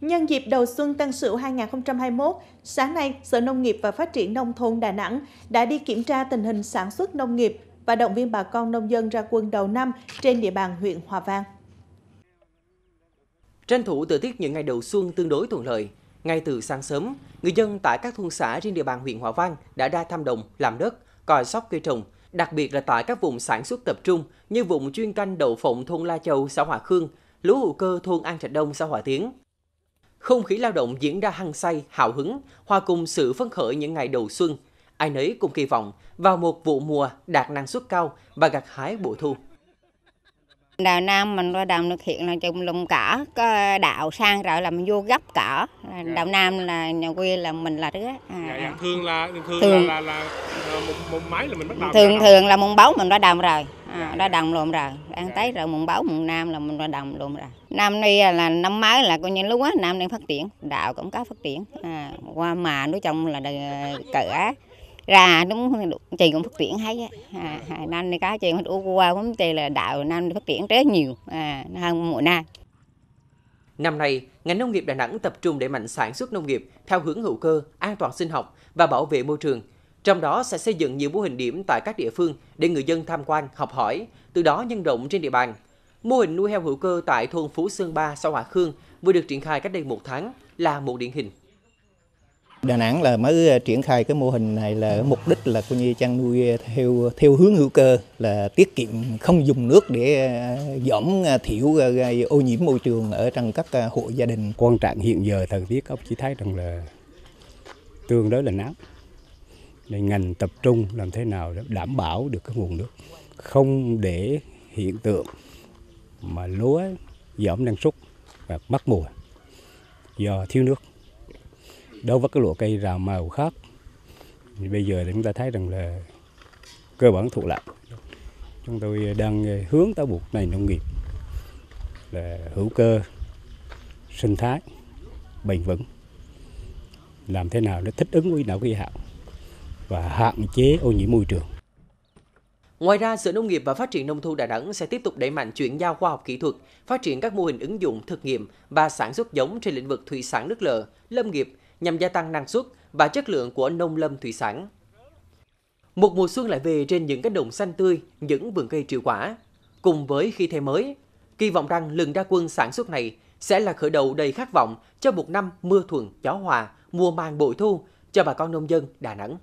Nhân dịp đầu xuân Tân Sửu 2021, sáng nay, Sở Nông nghiệp và Phát triển Nông thôn Đà Nẵng đã đi kiểm tra tình hình sản xuất nông nghiệp và động viên bà con nông dân ra quân đầu năm trên địa bàn huyện Hòa Vang. Tranh thủ thời tiết những ngày đầu xuân tương đối thuận lợi, ngay từ sáng sớm, người dân tại các thôn xã trên địa bàn huyện Hòa Vang đã ra thăm đồng, làm đất, còi sóc cây trồng, đặc biệt là tại các vùng sản xuất tập trung như vùng chuyên canh đậu phộng thôn La Châu, xã Hòa Khương, lúa hữu cơ thôn An Trạch Đông, xã Hòa Tiến. Không khí lao động diễn ra hăng say, hào hứng, hòa cùng sự phấn khởi những ngày đầu xuân. Ai nấy cũng kỳ vọng vào một vụ mùa đạt năng suất cao và gặt hái bội thu. Đào Nam mình qua đào được hiện là trồng lùng cỏ, có đạo sang rồi là mình vô gấp cỏ. Dạ. Đào Nam là nhà quê là mình là đứa. À, dạ, dạ. À. Thường là thường, thường là, là, là một, một máy là mình bắt đầu. Thường thường là mùng bấu mình ra đào rồi à, đã đồng luôn rồi ăn dạ. tới rồi mùng báo mùng nam là mình đã đồng luôn rồi năm nay là năm mới là coi như lúc á nam đang phát triển đạo cũng có phát triển à, qua mà nói chung là cỡ ra đúng chị cũng phát triển hay á à, à năm nay cá chị qua cũng chị là đạo năm phát triển rất nhiều à, hơn mùa năm Năm nay, ngành nông nghiệp Đà Nẵng tập trung để mạnh sản xuất nông nghiệp theo hướng hữu cơ, an toàn sinh học và bảo vệ môi trường – trong đó sẽ xây dựng nhiều mô hình điểm tại các địa phương để người dân tham quan, học hỏi, từ đó nhân rộng trên địa bàn. Mô hình nuôi heo hữu cơ tại thôn Phú Sơn 3, xã Hòa Khương vừa được triển khai cách đây một tháng là một điển hình. Đà Nẵng là mới ờ, triển khai cái mô hình này là mục đích là coi như chăn nuôi ờ, theo theo hướng hữu cơ là tiết kiệm không dùng nước để ờ, giảm thiểu gây ô nhiễm môi trường ở trong các hộ gia đình. Quan trạng hiện giờ thời tiết ông chỉ thấy rằng là tương đối là nóng nên ngành tập trung làm thế nào để đảm bảo được cái nguồn nước không để hiện tượng mà lúa giảm năng suất và mất mùa do thiếu nước đối với cái lụa cây rào màu khác thì bây giờ thì chúng ta thấy rằng là cơ bản thuận lợi chúng tôi đang hướng tới một nền nông nghiệp là hữu cơ sinh thái bền vững làm thế nào để thích ứng với đảo khí hậu? và hạn chế ô nhiễm môi trường. Ngoài ra, Sở Nông nghiệp và Phát triển Nông thôn Đà Nẵng sẽ tiếp tục đẩy mạnh chuyển giao khoa học kỹ thuật, phát triển các mô hình ứng dụng thực nghiệm và sản xuất giống trên lĩnh vực thủy sản nước lợ, lâm nghiệp nhằm gia tăng năng suất và chất lượng của nông lâm thủy sản. Một mùa xuân lại về trên những cánh đồng xanh tươi, những vườn cây triệu quả. Cùng với khi thay mới, kỳ vọng rằng lần ra quân sản xuất này sẽ là khởi đầu đầy khát vọng cho một năm mưa thuận gió hòa, mùa màng bội thu cho bà con nông dân Đà Nẵng.